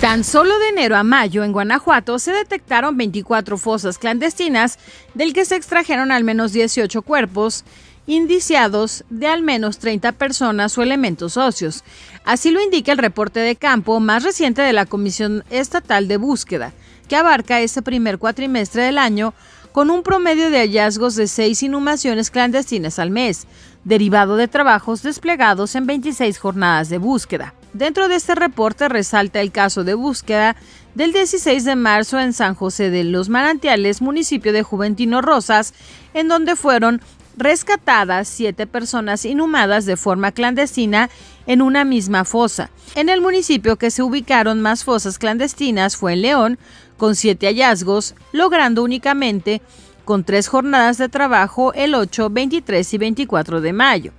Tan solo de enero a mayo en Guanajuato se detectaron 24 fosas clandestinas del que se extrajeron al menos 18 cuerpos indiciados de al menos 30 personas o elementos socios. Así lo indica el reporte de campo más reciente de la Comisión Estatal de Búsqueda, que abarca este primer cuatrimestre del año con un promedio de hallazgos de seis inhumaciones clandestinas al mes, derivado de trabajos desplegados en 26 jornadas de búsqueda. Dentro de este reporte resalta el caso de búsqueda del 16 de marzo en San José de los Manantiales, municipio de Juventino Rosas, en donde fueron rescatadas siete personas inhumadas de forma clandestina en una misma fosa. En el municipio que se ubicaron más fosas clandestinas fue en León, con siete hallazgos, logrando únicamente con tres jornadas de trabajo el 8, 23 y 24 de mayo.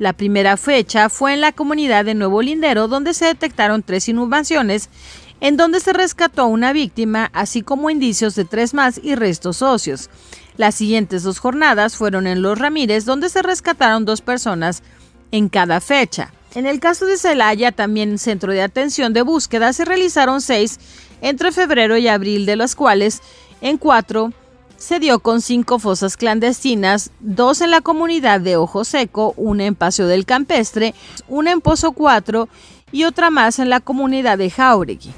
La primera fecha fue en la comunidad de Nuevo Lindero, donde se detectaron tres inundaciones, en donde se rescató a una víctima, así como indicios de tres más y restos socios. Las siguientes dos jornadas fueron en Los Ramírez, donde se rescataron dos personas en cada fecha. En el caso de Celaya, también centro de atención de búsqueda, se realizaron seis entre febrero y abril, de las cuales en cuatro se dio con cinco fosas clandestinas, dos en la comunidad de Ojo Seco, una en Paseo del Campestre, una en Pozo 4 y otra más en la comunidad de Jauregui.